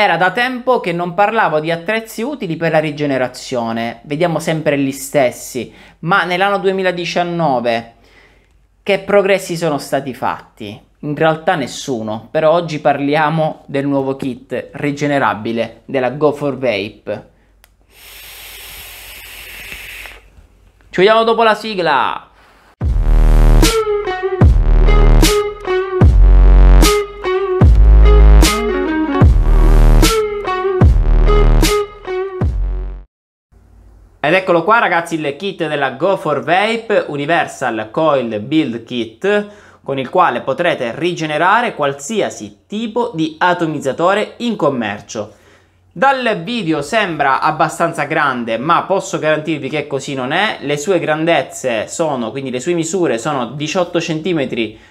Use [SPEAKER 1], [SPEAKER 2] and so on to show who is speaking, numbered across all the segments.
[SPEAKER 1] Era da tempo che non parlavo di attrezzi utili per la rigenerazione, vediamo sempre gli stessi, ma nell'anno 2019 che progressi sono stati fatti? In realtà nessuno, però oggi parliamo del nuovo kit rigenerabile della Go4Vape. Ci vediamo dopo la sigla! Ed eccolo qua ragazzi il kit della Go4Vape Universal Coil Build Kit con il quale potrete rigenerare qualsiasi tipo di atomizzatore in commercio. Dal video sembra abbastanza grande ma posso garantirvi che così non è, le sue grandezze sono, quindi le sue misure sono 18 cm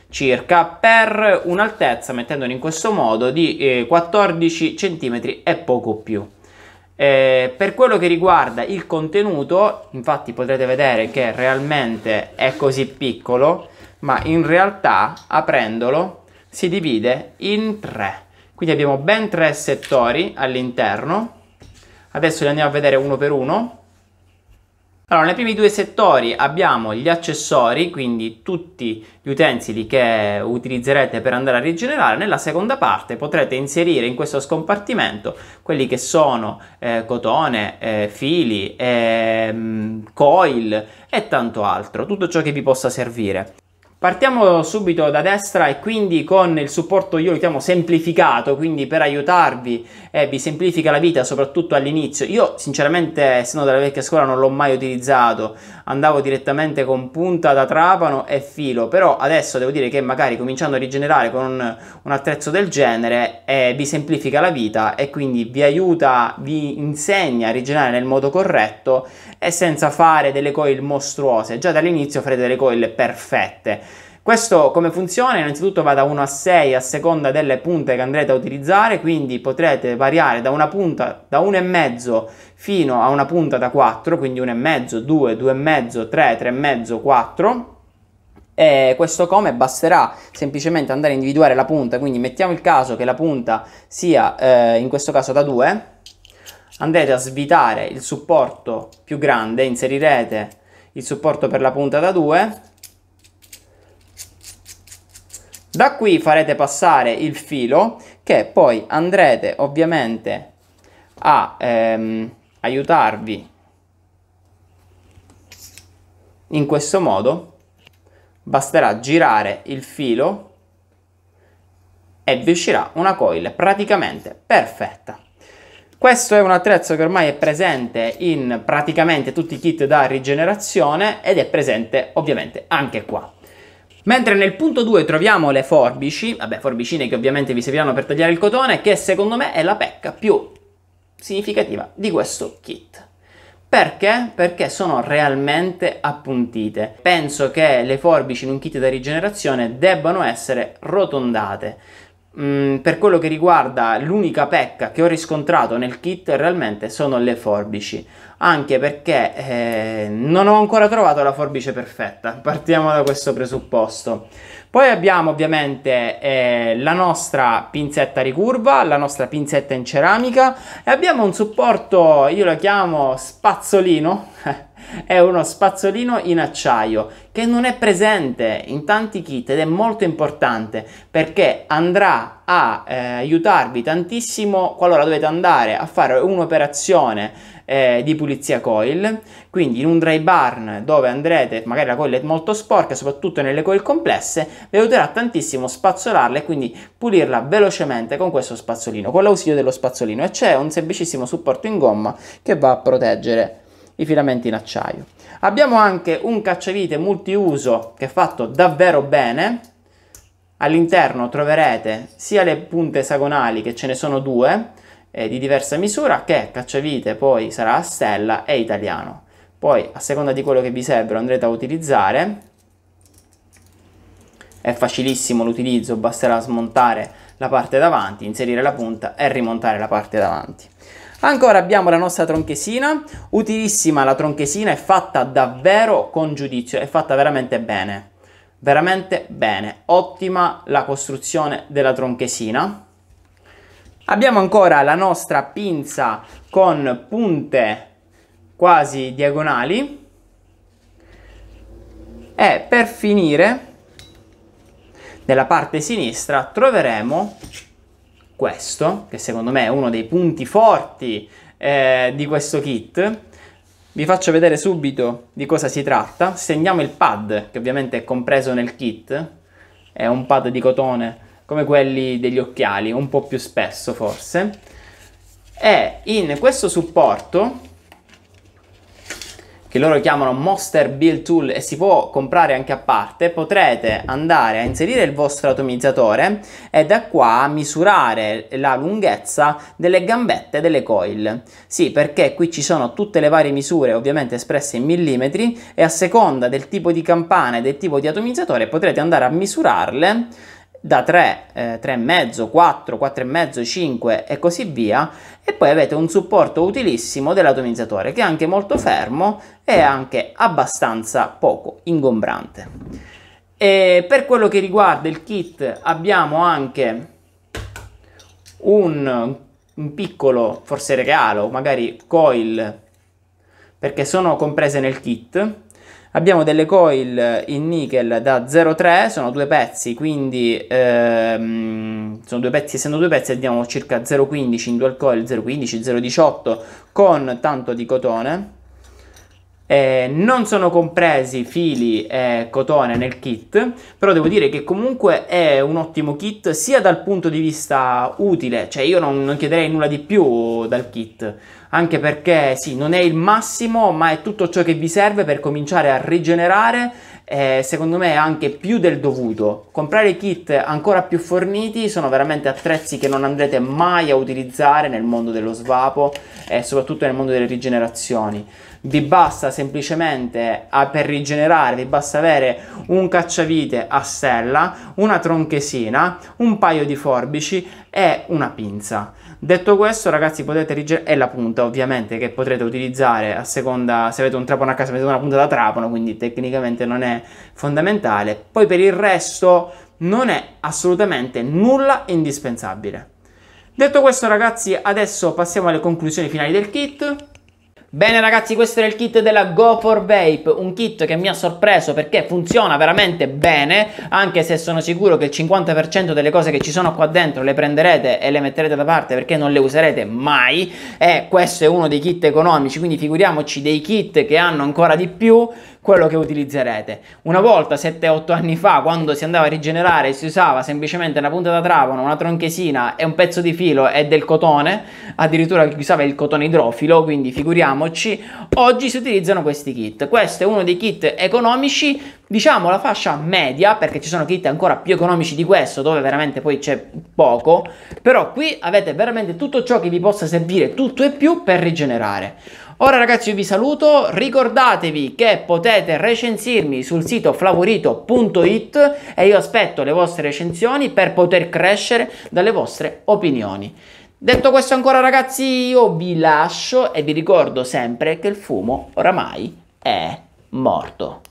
[SPEAKER 1] circa per un'altezza mettendolo in questo modo di 14 eh, cm e poco più. Eh, per quello che riguarda il contenuto, infatti potrete vedere che realmente è così piccolo, ma in realtà aprendolo si divide in tre. Quindi abbiamo ben tre settori all'interno. Adesso li andiamo a vedere uno per uno. Allora, nei primi due settori abbiamo gli accessori, quindi tutti gli utensili che utilizzerete per andare a rigenerare. Nella seconda parte potrete inserire in questo scompartimento quelli che sono eh, cotone, eh, fili, eh, coil e tanto altro, tutto ciò che vi possa servire. Partiamo subito da destra e quindi con il supporto io lo chiamo semplificato, quindi per aiutarvi eh, vi semplifica la vita soprattutto all'inizio. Io sinceramente essendo dalla vecchia scuola non l'ho mai utilizzato, andavo direttamente con punta da trapano e filo, però adesso devo dire che magari cominciando a rigenerare con un, un attrezzo del genere eh, vi semplifica la vita e quindi vi aiuta, vi insegna a rigenerare nel modo corretto e senza fare delle coil mostruose. Già dall'inizio farete delle coil perfette questo come funziona? Innanzitutto va da 1 a 6 a seconda delle punte che andrete a utilizzare, quindi potrete variare da una punta da 1,5 fino a una punta da 4, quindi 1,5, 2, 2,5, 3, 3,5, 4. E questo come basterà semplicemente andare a individuare la punta, quindi mettiamo il caso che la punta sia eh, in questo caso da 2, andrete a svitare il supporto più grande, inserirete il supporto per la punta da 2 da qui farete passare il filo che poi andrete ovviamente a ehm, aiutarvi in questo modo. Basterà girare il filo e vi uscirà una coil praticamente perfetta. Questo è un attrezzo che ormai è presente in praticamente tutti i kit da rigenerazione ed è presente ovviamente anche qua. Mentre nel punto 2 troviamo le forbici, vabbè forbicine che ovviamente vi serviranno per tagliare il cotone, che secondo me è la pecca più significativa di questo kit. Perché? Perché sono realmente appuntite. Penso che le forbici in un kit da rigenerazione debbano essere rotondate. Mm, per quello che riguarda l'unica pecca che ho riscontrato nel kit realmente sono le forbici anche perché eh, non ho ancora trovato la forbice perfetta partiamo da questo presupposto poi abbiamo ovviamente eh, la nostra pinzetta ricurva, la nostra pinzetta in ceramica e abbiamo un supporto, io la chiamo spazzolino, è uno spazzolino in acciaio che non è presente in tanti kit ed è molto importante perché andrà a eh, aiutarvi tantissimo qualora dovete andare a fare un'operazione eh, di pulizia coil quindi in un dry barn dove andrete magari la coil è molto sporca soprattutto nelle coil complesse vi aiuterà tantissimo spazzolarla e quindi pulirla velocemente con questo spazzolino con l'ausilio dello spazzolino e c'è un semplicissimo supporto in gomma che va a proteggere i filamenti in acciaio. Abbiamo anche un cacciavite multiuso che è fatto davvero bene. All'interno troverete sia le punte esagonali, che ce ne sono due, eh, di diversa misura, che cacciavite poi sarà a stella e italiano. Poi, a seconda di quello che vi serve, lo andrete a utilizzare. È facilissimo l'utilizzo, basterà smontare la parte davanti, inserire la punta e rimontare la parte davanti. Ancora abbiamo la nostra tronchesina, utilissima la tronchesina, è fatta davvero con giudizio, è fatta veramente bene, veramente bene, ottima la costruzione della tronchesina. Abbiamo ancora la nostra pinza con punte quasi diagonali e per finire nella parte sinistra troveremo questo, che secondo me è uno dei punti forti eh, di questo kit. Vi faccio vedere subito di cosa si tratta. Segniamo il pad, che ovviamente è compreso nel kit. È un pad di cotone come quelli degli occhiali, un po' più spesso forse. E in questo supporto che loro chiamano Monster Build Tool e si può comprare anche a parte, potrete andare a inserire il vostro atomizzatore e da qua misurare la lunghezza delle gambette delle coil. Sì, perché qui ci sono tutte le varie misure ovviamente espresse in millimetri e a seconda del tipo di campana e del tipo di atomizzatore potrete andare a misurarle da 3, eh, 3,5, 4, 4,5, 5 e così via e poi avete un supporto utilissimo dell'atomizzatore che è anche molto fermo e anche abbastanza poco ingombrante. E per quello che riguarda il kit abbiamo anche un, un piccolo, forse regalo, magari coil, perché sono comprese nel kit, Abbiamo delle coil in nickel da 0,3, sono due pezzi, quindi ehm, sono due pezzi, essendo due pezzi abbiamo circa 0,15 in dual coil, 0,15, 0,18 con tanto di cotone. Eh, non sono compresi fili e cotone nel kit, però devo dire che comunque è un ottimo kit sia dal punto di vista utile, cioè io non, non chiederei nulla di più dal kit anche perché sì, non è il massimo, ma è tutto ciò che vi serve per cominciare a rigenerare, eh, secondo me anche più del dovuto. Comprare kit ancora più forniti sono veramente attrezzi che non andrete mai a utilizzare nel mondo dello svapo e soprattutto nel mondo delle rigenerazioni. Vi basta semplicemente a, per rigenerare, vi basta avere un cacciavite a sella, una tronchesina, un paio di forbici e una pinza Detto questo, ragazzi, potete rigere È la punta, ovviamente, che potrete utilizzare a seconda. Se avete un trapano a casa, avete una punta da trapano. Quindi tecnicamente non è fondamentale. Poi per il resto, non è assolutamente nulla indispensabile. Detto questo, ragazzi, adesso passiamo alle conclusioni finali del kit. Bene ragazzi questo era il kit della Go4Vape, un kit che mi ha sorpreso perché funziona veramente bene anche se sono sicuro che il 50% delle cose che ci sono qua dentro le prenderete e le metterete da parte perché non le userete mai e questo è uno dei kit economici quindi figuriamoci dei kit che hanno ancora di più quello che utilizzerete. Una volta, 7-8 anni fa, quando si andava a rigenerare, si usava semplicemente una punta da trapano, una tronchesina e un pezzo di filo e del cotone, addirittura si usava il cotone idrofilo, quindi figuriamoci intendiamoci, oggi si utilizzano questi kit. Questo è uno dei kit economici, diciamo la fascia media, perché ci sono kit ancora più economici di questo, dove veramente poi c'è poco, però qui avete veramente tutto ciò che vi possa servire, tutto e più per rigenerare. Ora ragazzi io vi saluto, ricordatevi che potete recensirmi sul sito flavorito.it e io aspetto le vostre recensioni per poter crescere dalle vostre opinioni. Detto questo ancora ragazzi io vi lascio e vi ricordo sempre che il fumo oramai è morto.